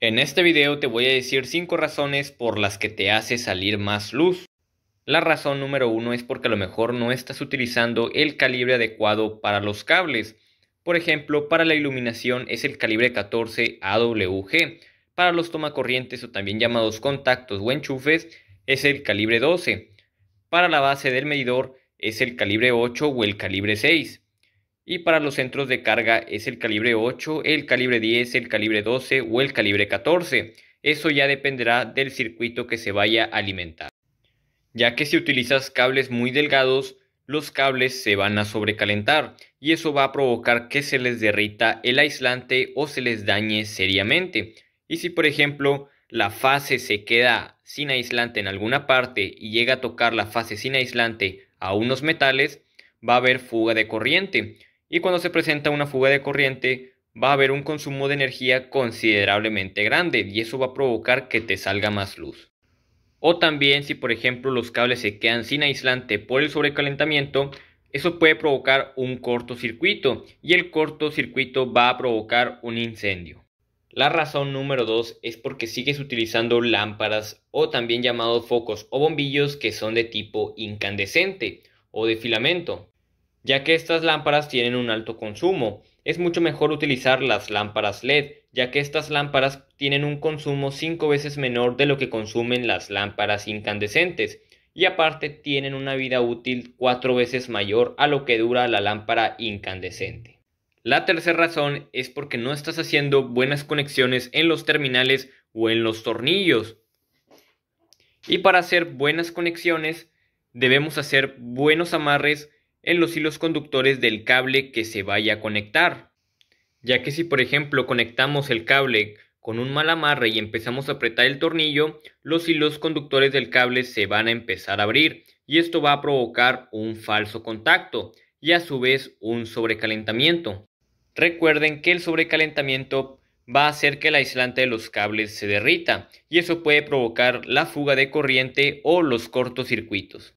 En este video te voy a decir 5 razones por las que te hace salir más luz. La razón número 1 es porque a lo mejor no estás utilizando el calibre adecuado para los cables. Por ejemplo, para la iluminación es el calibre 14 AWG. Para los tomacorrientes o también llamados contactos o enchufes es el calibre 12. Para la base del medidor es el calibre 8 o el calibre 6 y para los centros de carga es el calibre 8, el calibre 10, el calibre 12 o el calibre 14. Eso ya dependerá del circuito que se vaya a alimentar. Ya que si utilizas cables muy delgados, los cables se van a sobrecalentar y eso va a provocar que se les derrita el aislante o se les dañe seriamente. Y si por ejemplo la fase se queda sin aislante en alguna parte y llega a tocar la fase sin aislante a unos metales, va a haber fuga de corriente, y cuando se presenta una fuga de corriente va a haber un consumo de energía considerablemente grande y eso va a provocar que te salga más luz. O también si por ejemplo los cables se quedan sin aislante por el sobrecalentamiento, eso puede provocar un cortocircuito y el cortocircuito va a provocar un incendio. La razón número 2 es porque sigues utilizando lámparas o también llamados focos o bombillos que son de tipo incandescente o de filamento ya que estas lámparas tienen un alto consumo. Es mucho mejor utilizar las lámparas LED, ya que estas lámparas tienen un consumo 5 veces menor de lo que consumen las lámparas incandescentes, y aparte tienen una vida útil 4 veces mayor a lo que dura la lámpara incandescente. La tercera razón es porque no estás haciendo buenas conexiones en los terminales o en los tornillos. Y para hacer buenas conexiones debemos hacer buenos amarres en los hilos conductores del cable que se vaya a conectar. Ya que si por ejemplo conectamos el cable con un mal amarre y empezamos a apretar el tornillo, los hilos conductores del cable se van a empezar a abrir y esto va a provocar un falso contacto y a su vez un sobrecalentamiento. Recuerden que el sobrecalentamiento va a hacer que el aislante de los cables se derrita y eso puede provocar la fuga de corriente o los cortocircuitos.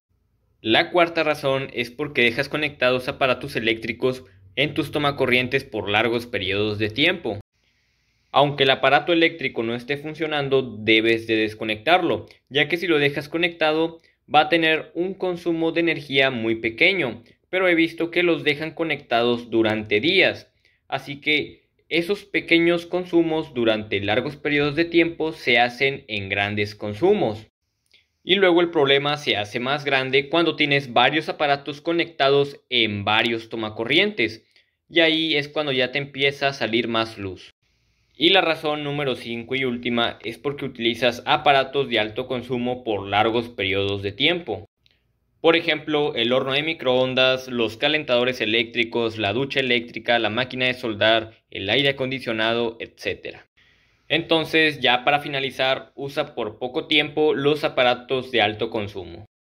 La cuarta razón es porque dejas conectados aparatos eléctricos en tus tomacorrientes por largos periodos de tiempo. Aunque el aparato eléctrico no esté funcionando, debes de desconectarlo, ya que si lo dejas conectado va a tener un consumo de energía muy pequeño, pero he visto que los dejan conectados durante días. Así que esos pequeños consumos durante largos periodos de tiempo se hacen en grandes consumos. Y luego el problema se hace más grande cuando tienes varios aparatos conectados en varios tomacorrientes. Y ahí es cuando ya te empieza a salir más luz. Y la razón número 5 y última es porque utilizas aparatos de alto consumo por largos periodos de tiempo. Por ejemplo, el horno de microondas, los calentadores eléctricos, la ducha eléctrica, la máquina de soldar, el aire acondicionado, etc. Entonces, ya para finalizar, usa por poco tiempo los aparatos de alto consumo.